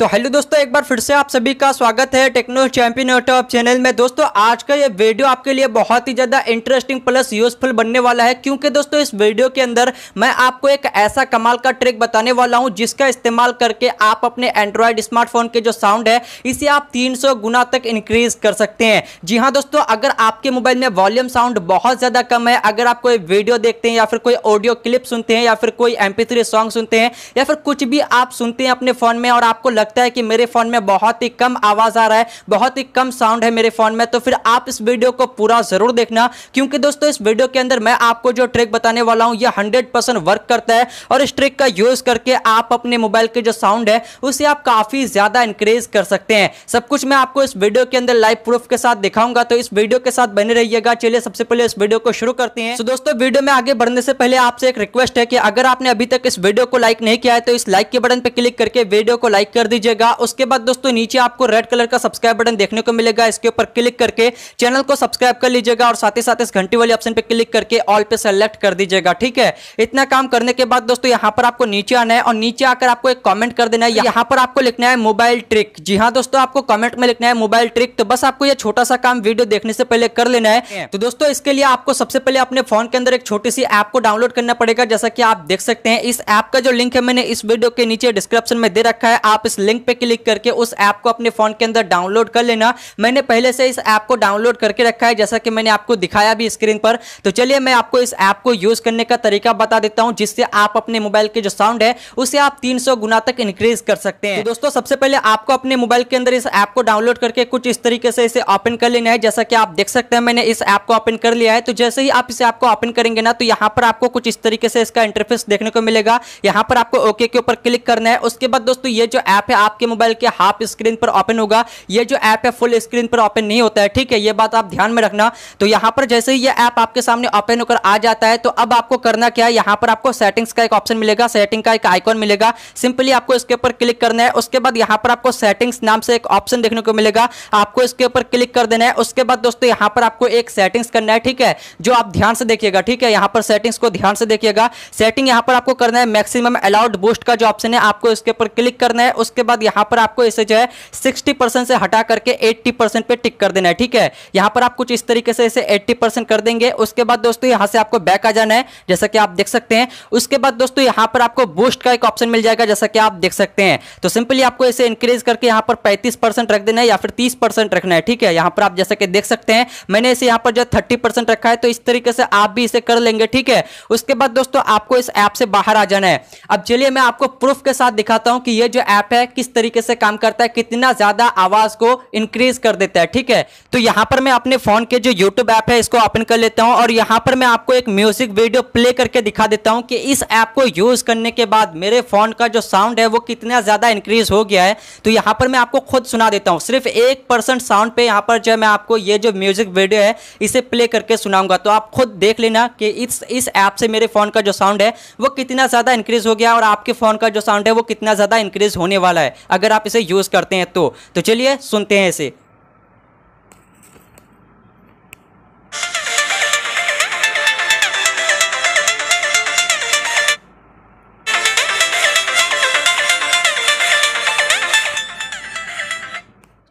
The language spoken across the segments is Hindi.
तो हेलो दोस्तों एक बार फिर से आप सभी का स्वागत है टेक्नो चैंपियन टॉप चैनल में दोस्तों आज का ये वीडियो आपके लिए बहुत ही ज़्यादा इंटरेस्टिंग प्लस यूजफुल बनने वाला है क्योंकि दोस्तों इस वीडियो के अंदर मैं आपको एक ऐसा कमाल का ट्रिक बताने वाला हूँ जिसका इस्तेमाल करके आप अपने एंड्रॉयड स्मार्टफोन के जो साउंड है इसे आप तीन गुना तक इंक्रीज कर सकते हैं जी हाँ दोस्तों अगर आपके मोबाइल में वॉल्यूम साउंड बहुत ज़्यादा कम है अगर आप कोई वीडियो देखते हैं या फिर कोई ऑडियो क्लिप सुनते हैं या फिर कोई एम सॉन्ग सुनते हैं या फिर कुछ भी आप सुनते हैं अपने फ़ोन में और आपको लगता है कि मेरे फ़ोन में बहुत ही कम आवाज़ आ रहा है बहुत ही कम साउंड है मेरे फ़ोन में तो फिर आप इस वीडियो को पूरा ज़रूर देखना क्योंकि दोस्तों इस वीडियो के अंदर मैं आपको जो ट्रिक बताने वाला हूँ ये हंड्रेड वर्क करता है और इस ट्रिक का यूज़ करके आप अपने मोबाइल के जो साउंड है उसे आप काफ़ी ज़्यादा इंक्रीज कर सकते हैं सब कुछ मैं आपको इस वीडियो के अंदर लाइव प्रूफ के साथ दिखाऊंगा तो इस वीडियो के साथ बने रहिएगा चलिए सबसे पहले इस वीडियो को शुरू करते हैं तो दोस्तों वीडियो में आगे बढ़ने से पहले आपसे एक रिक्वेस्ट है कि अगर आपने अभी तक इस वीडियो को लाइक नहीं किया है तो इस लाइक के बटन पर क्लिक करके वीडियो को लाइक कर दीजिए लीजिएगा उसके बाद दोस्तों नीचे आपको रेड कलर का सब्सक्राइब बटन देखने को मिलेगा इसके ऊपर क्लिक करके चैनल को सब्सक्राइब कर लीजिएगा और साथ ही साथ इस घंटी वाले ऑप्शन पर क्लिक करके ऑल पे सेलेक्ट कर दीजिएगा ठीक है इतना काम करने के बाद दोस्तों यहां पर आपको नीचे आना है और नीचे आकर आपको एक कॉमेंट कर देना है यहां पर आपको लिखना है मोबाइल ट्रिक जी हाँ दोस्तों आपको कॉमेंट में लिखना है मोबाइल ट्रिक तो बस आपको यह छोटा सा काम वीडियो देखने से पहले कर लेना है तो दोस्तों इसके लिए आपको सबसे पहले अपने फोन के अंदर एक छोटी सी ऐप को डाउनलोड करना पड़ेगा जैसा कि आप देख सकते हैं इस ऐप का जो लिंक है मैंने इस वीडियो के नीचे डिस्क्रिप्शन में दे रखा है आप इस लिंक पे क्लिक करके उस ऐप को अपने फ़ोन के अंदर डाउनलोड कर लेना मैंने पहले से इस ऐप को डाउनलोड करके रखा है जैसा कि मैंने आपको दिखाया भी स्क्रीन पर तो चलिए मैं आपको इस ऐप को यूज़ करने का तरीका बता देता हूँ जिससे आप अपने मोबाइल के जो साउंड है उसे आप तीन गुना तक इंक्रीज कर सकते हैं तो दोस्तों सबसे पहले आपको अपने मोबाइल के अंदर इस ऐप को डाउनलोड करके कुछ इस तरीके से इसे ओपन कर लेना है जैसा कि आप देख सकते हैं मैंने इस ऐप को ओपन कर लिया है तो जैसे ही आप इस ऐप को ओपन करेंगे ना तो यहाँ पर आपको कुछ इस तरीके से इसका इंटरफेस देखने को मिलेगा यहाँ पर आपको ओके के ऊपर क्लिक करना है उसके बाद दोस्तों ये जो ऐप है आपके मोबाइल के हाफ स्क्रीन पर ओपन होगा ये जो ऐप है फुल स्क्रीन पर ओपन नहीं होता है ठीक है ये बात आप ध्यान में रखना तो यहाँ पर जैसे ही ये ऐप आपके सामने ओपन होकर आ जाता है तो अब आपको करना क्या है यहाँ पर आपको सेटिंग्स का एक ऑप्शन मिलेगा सेटिंग का एक आइकॉन मिलेगा सिंपली आपको इसके ऊपर क्लिक करना है उसके बाद यहाँ पर आपको सेटिंग्स नाम से एक ऑप्शन देखने को मिलेगा आपको इसके ऊपर क्लिक कर देना है उसके बाद दोस्तों यहाँ पर आपको एक सेटिंग्स करना है ठीक है जो आप ध्यान से देखिएगा ठीक है यहाँ पर सेटिंग्स को ध्यान से देखिएगा सेटिंग यहाँ पर आपको करना है मैक्सिमम अलाउड बूस्ट का जो ऑप्शन है आपको इसके ऊपर क्लिक करना है उसके उसके बाद यहां पर आपको इसे जो है सिक्सटी से हटा करके एट्टी पे टिक कर देना है ठीक है यहां पर आप कुछ इस तरीके से इसे एट्टी कर देंगे उसके बाद दोस्तों यहां से आपको बैक आ जाना है जैसा कि आप देख सकते हैं उसके बाद दोस्तों यहां पर आपको बूस्ट का एक ऑप्शन मिल जाएगा जैसा कि आप देख सकते हैं तो सिंपली आपको इसे इंक्रीज करके यहां पर पैंतीस रख देना है या फिर तीस रखना है ठीक है यहां पर आप जैसा कि देख सकते हैं मैंने इसे यहां पर जो थर्टी रखा है तो इस तरीके से आप भी इसे कर लेंगे ठीक है उसके बाद दोस्तों आपको इस ऐप से बाहर आ जाना है अब चलिए मैं आपको प्रूफ के साथ दिखाता हूं कि ये जो ऐप है किस तरीके से काम करता है कितना ज़्यादा आवाज़ को इंक्रीज कर देता है ठीक है तो यहां पर मैं अपने फ़ोन के जो यूट्यूब ऐप है इसको ओपन कर लेता हूं और यहां पर मैं आपको एक म्यूज़िक वीडियो प्ले करके दिखा देता हूं कि इस ऐप को यूज़ करने के बाद मेरे फ़ोन का जो साउंड है वो कितना ज़्यादा इंक्रीज़ हो गया है तो यहां पर मैं आपको खुद सुना देता हूं सिर्फ एक परसेंट साउंड पे यहां पर जो मैं आपको ये जो म्यूज़िक वीडियो है इसे प्ले करके सुनाऊंगा तो आप खुद देख लेना कि इस इस ऐप से मेरे फ़ोन का जो साउंड है वो कितना ज़्यादा इंक्रीज़ हो गया और आपके फ़ोन का जो साउंड है वो कितना ज़्यादा इंक्रीज़ होने वाला है वाला है अगर आप इसे यूज़ करते हैं तो, तो चलिए सुनते हैं इसे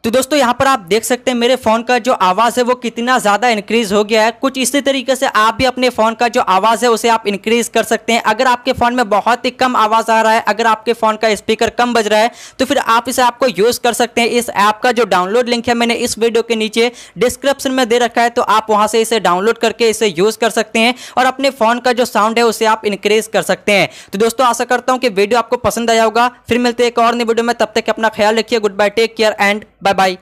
तो दोस्तों यहाँ पर आप देख सकते हैं मेरे फ़ोन का जो आवाज़ है वो कितना ज़्यादा इंक्रीज़ हो गया है कुछ इसी तरीके से आप भी अपने फ़ोन का जो आवाज़ है उसे आप इंक्रीज़ कर सकते हैं अगर आपके फ़ोन में बहुत ही कम आवाज़ आ रहा है अगर आपके फ़ोन का स्पीकर कम बज रहा है तो फिर आप इसे आपको यूज़ कर सकते हैं इस ऐप का जो डाउनलोड लिंक है मैंने इस वीडियो के नीचे डिस्क्रिप्शन में दे रखा है तो आप वहाँ से इसे डाउनलोड करके इसे यूज़ कर सकते हैं और अपने फ़ोन का जो साउंड है उसे आप इंक्रीज़ कर सकते हैं तो दोस्तों आशा करता हूँ कि वीडियो आपको पसंद आया होगा फिर मिलते हैं एक और नई वीडियो में तब तक अपना ख्याल रखिए good bye take care and Bye bye.